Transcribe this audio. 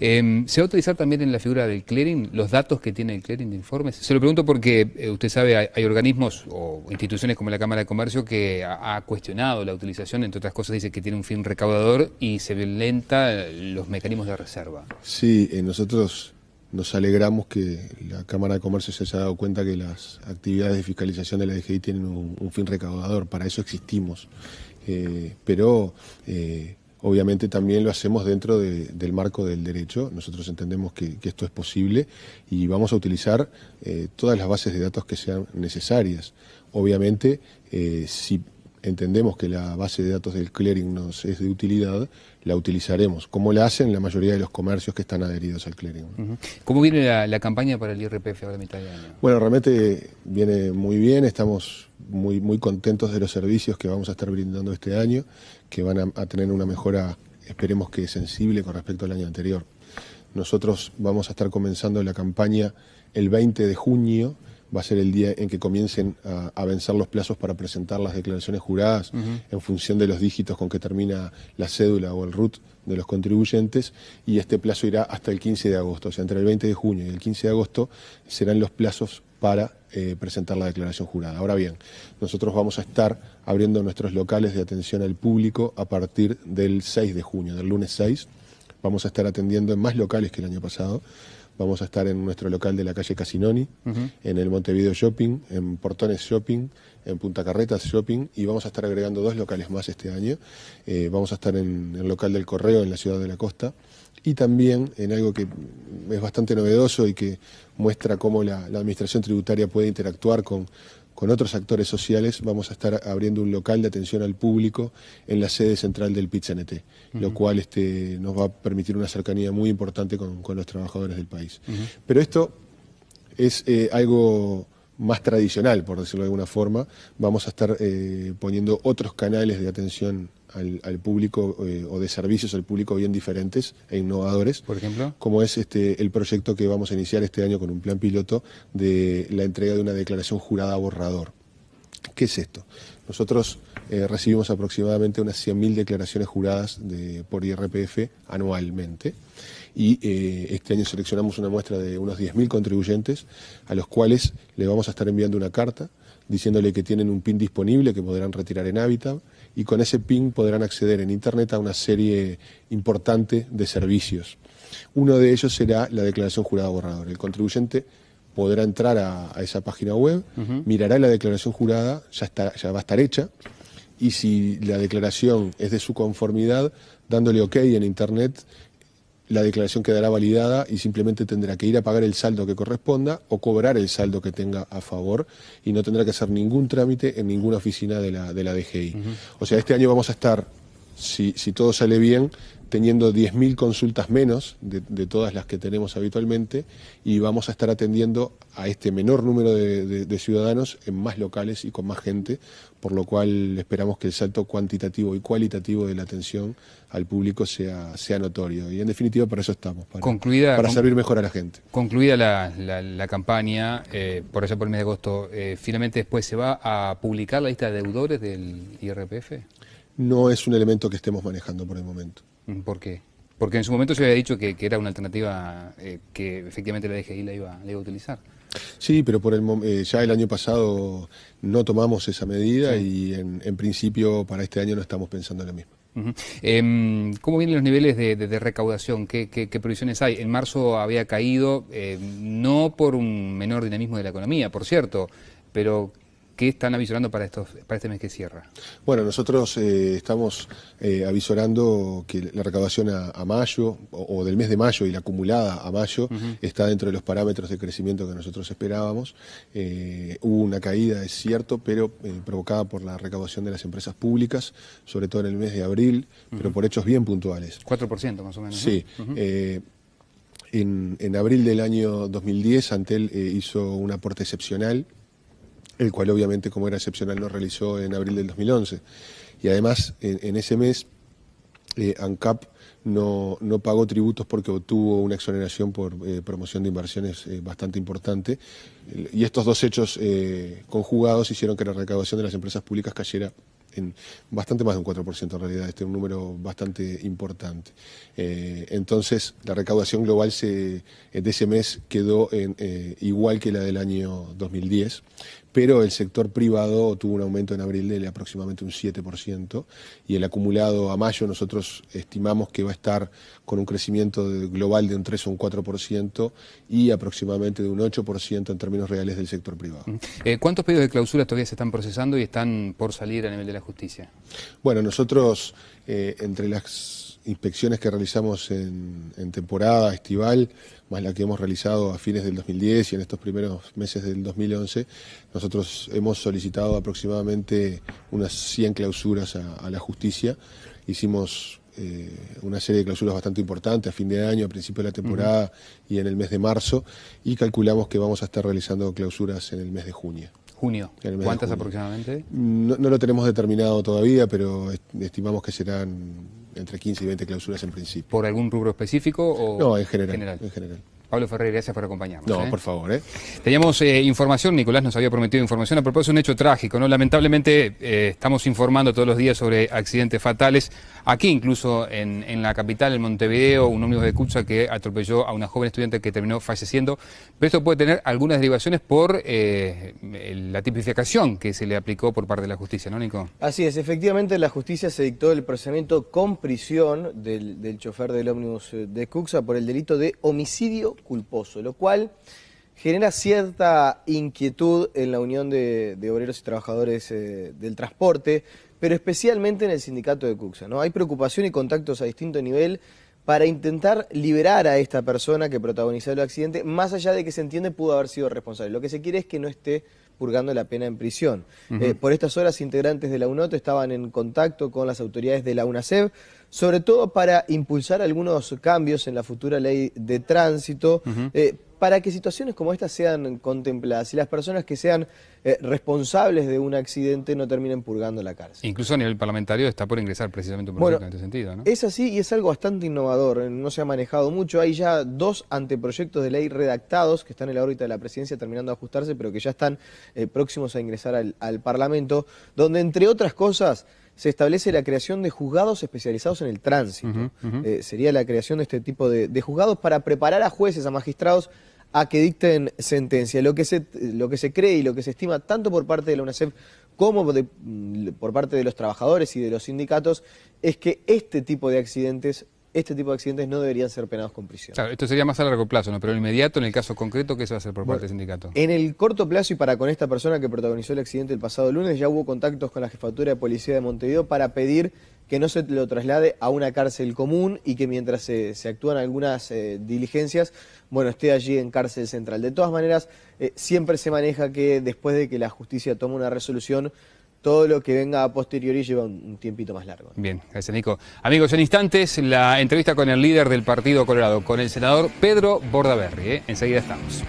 Em, ¿Se va a utilizar también en la figura del clearing los datos que tiene el clearing de informes? Se lo pregunto porque eh, usted sabe, hay, organismos o instituciones como la Cámara de Comercio que ha, cuestionado la utilización, entre otras cosas dice que tiene un fin recaudador y se violenta los mecanismos de reserva. Sí, eh, nosotros nos alegramos que la Cámara de Comercio se haya dado cuenta que las actividades de fiscalización de la DGI tienen un, un fin recaudador, para eso existimos. Eh, pero Obviamente también lo hacemos dentro del marco del derecho. Nosotros entendemos que, esto es posible y vamos a utilizar eh, todas las bases de datos que sean necesarias. Obviamente, eh, si entendemos que la base de datos del clearing nos es de utilidad, la utilizaremos, como la hacen la mayoría de los comercios que están adheridos al clearing. ¿Cómo viene la, campaña para el IRPF ahora mitad de año? Bueno, realmente viene muy bien, estamos muy, muy contentos de los servicios que vamos a estar brindando este año, que van a tener una mejora, esperemos que sensible con respecto al año anterior. Nosotros vamos a estar comenzando la campaña el 20 de junio, va a ser el día en que comiencen a, vencer los plazos para presentar las declaraciones juradas en función de los dígitos con que termina la cédula o el RUT de los contribuyentes y este plazo irá hasta el 15 de agosto. O sea, entre el 20 de junio y el 15 de agosto serán los plazos para eh, presentar la declaración jurada. Ahora bien, nosotros vamos a estar abriendo nuestros locales de atención al público a partir del 6 de junio, del lunes 6. Vamos a estar atendiendo en más locales que el año pasado. Vamos a estar en nuestro local de la calle Casinoni, en el Montevideo Shopping, en Portones Shopping, en Punta Carretas Shopping y vamos a estar agregando dos locales más este año. Eh, vamos a estar en, el local del Correo en la ciudad de la costa y también en algo que es bastante novedoso y que muestra cómo la administración tributaria puede interactuar con con otros actores sociales vamos a estar abriendo un local de atención al público en la sede central del PITZNT, lo cual este, nos va a permitir una cercanía muy importante con, los trabajadores del país. Pero esto es eh, algo más tradicional, por decirlo de alguna forma, vamos a estar eh, poniendo otros canales de atención al, público eh, o de servicios al público bien diferentes e innovadores. Por ejemplo. Como es este, el proyecto que vamos a iniciar este año con un plan piloto de la entrega de una declaración jurada borrador. ¿Qué es esto? Nosotros eh, recibimos aproximadamente unas 100.000 declaraciones juradas por IRPF anualmente y eh, este año seleccionamos una muestra de unos 10.000 contribuyentes a los cuales le vamos a estar enviando una carta diciéndole que tienen un PIN disponible que podrán retirar en hábitat y con ese PIN podrán acceder en Internet a una serie importante de servicios. Uno de ellos será la declaración jurada borrador. El contribuyente podrá entrar a, esa página web, mirará la declaración jurada, ya, va a estar hecha, y si la declaración es de su conformidad, dándole OK en Internet, la declaración quedará validada y simplemente tendrá que ir a pagar el saldo que corresponda o cobrar el saldo que tenga a favor y no tendrá que hacer ningún trámite en ninguna oficina de la, de la DGI. O sea, este año vamos a estar si, todo sale bien, teniendo 10.000 consultas menos de, todas las que tenemos habitualmente y vamos a estar atendiendo a este menor número de, ciudadanos en más locales y con más gente, por lo cual esperamos que el salto cuantitativo y cualitativo de la atención al público sea, sea notorio. Y en definitiva, para eso estamos, para, servir mejor a la gente. Concluida la, campaña, eh, por eso por el mes de agosto, eh, ¿finalmente después se va a publicar la lista de deudores del IRPF? no es un elemento que estemos manejando por el momento. Mm, ¿Por qué? Porque en su momento se había dicho que, era una alternativa eh, que efectivamente la DGI la iba, la iba a utilizar. Sí, pero por el, eh, ya el año pasado no tomamos esa medida y en, principio para este año no estamos pensando en lo mismo. Em, ¿Cómo vienen los niveles de, recaudación? ¿Qué, ¿Qué, qué, previsiones hay? En marzo había caído, eh, no por un menor dinamismo de la economía, por cierto, pero ¿Qué están avisorando para, estos, para este mes que cierra? Bueno, nosotros eh, estamos eh, avisorando que la recaudación a, mayo, o, del mes de mayo y la acumulada a mayo, está dentro de los parámetros de crecimiento que nosotros esperábamos. Eh, hubo una caída, es cierto, pero eh, provocada por la recaudación de las empresas públicas, sobre todo en el mes de abril, pero por hechos bien puntuales. 4% más o menos. Sí. en, en, abril del año 2010, Antel hizo un aporte excepcional el cual obviamente como era excepcional lo realizó en abril del 2011. Y además en, ese mes eh, ANCAP no, pagó tributos porque obtuvo una exoneración por eh, promoción de inversiones eh, bastante importante. Y estos dos hechos conjugados hicieron que la recaudación de las empresas públicas cayera en bastante más de un 4% en realidad, este es un número bastante importante. entonces, la recaudación global de ese mes quedó igual que la del año 2010, pero el sector privado tuvo un aumento en abril de aproximadamente un 7% y el acumulado a mayo nosotros estimamos que va a estar con un crecimiento global de un 3 o un 4% y aproximadamente de un 8% en términos reales del sector privado. Mm. Eh, ¿Cuántos pedidos de clausura todavía se están procesando y están por salir a nivel de la justicia? Bueno, nosotros eh, entre las inspecciones que realizamos en, temporada estival, más la que hemos realizado a fines del 2010 y en estos primeros meses del 2011, nosotros hemos solicitado aproximadamente unas 100 clausuras a, la justicia. Hicimos eh, una serie de clausuras bastante importantes a fin de año, a principio de la temporada y en el mes de marzo, y calculamos que vamos a estar realizando clausuras en el mes de junio. Junio. ¿Cuántas aproximadamente? no, lo tenemos determinado todavía, pero estimamos que serán entre 15 y 20 clausuras en principio. ¿Por algún rubro específico o no, en general. general? En general. Pablo Ferrer, gracias por acompañarnos. No, ¿eh? por favor. ¿eh? Teníamos eh, información, Nicolás nos había prometido información a propósito de un hecho trágico. ¿no? Lamentablemente estamos informando todos los días sobre accidentes fatales. Aquí incluso en, la capital, en Montevideo, un ómnibus de Cuxa que atropelló a una joven estudiante que terminó falleciendo. Pero esto puede tener algunas derivaciones por la tipificación que se le aplicó por parte de la justicia, ¿no, Nico? Así es, efectivamente la justicia se dictó el procedimiento con prisión del, del chofer del ómnibus de Cuxa por el delito de homicidio culposo, lo cual genera cierta inquietud en la Unión de, Obreros y Trabajadores eh, del Transporte, pero especialmente en el sindicato de Cuxa. ¿no? Hay preocupación y contactos a distinto nivel para intentar liberar a esta persona que protagonizó el accidente, más allá de que se entiende pudo haber sido responsable. Lo que se quiere es que no esté purgando la pena en prisión. Eh, por estas horas, integrantes de la UNOT estaban en contacto con las autoridades de la UNACEB, sobre todo para impulsar algunos cambios en la futura ley de tránsito, para que situaciones como estas sean contempladas y las personas que sean eh, responsables de un accidente no terminen purgando la cárcel. Incluso a nivel parlamentario está por ingresar precisamente un proyecto en este sentido, ¿no? Es así y es algo bastante innovador, eh, no se ha manejado mucho, hay ya dos anteproyectos de ley redactados que están en la órbita de la presidencia terminando de ajustarse, pero que ya están eh, próximos a ingresar al Parlamento, donde entre otras cosas se establece la creación de juzgados especializados en el tránsito. Eh, sería la creación de este tipo de, juzgados para preparar a jueces, a magistrados, a que dicten sentencia. Lo que, se, lo que se cree y lo que se estima tanto por parte de la UNICEF como mm, por parte de los trabajadores y de los sindicatos es que este tipo de accidentes este tipo de accidentes no deberían ser penados con prisión. Claro, esto sería más a largo plazo, ¿no? Pero en inmediato, en el caso concreto, ¿qué se va a hacer por parte del sindicato? En el corto plazo y para con esta persona que protagonizó el accidente el pasado lunes, ya hubo contactos con la Jefatura de Policía de Montevideo para pedir que no se lo traslade a una cárcel común y que mientras se, actúan algunas eh, diligencias, bueno, esté allí en cárcel central. De todas maneras, eh, siempre se maneja que después de que la justicia toma una resolución, todo lo que venga a posteriori lleva un, tiempito más largo. Bien, gracias Nico. Amigos, en instantes la entrevista con el líder del Partido Colorado, con el senador Pedro Bordaberry. ¿eh? Enseguida estamos.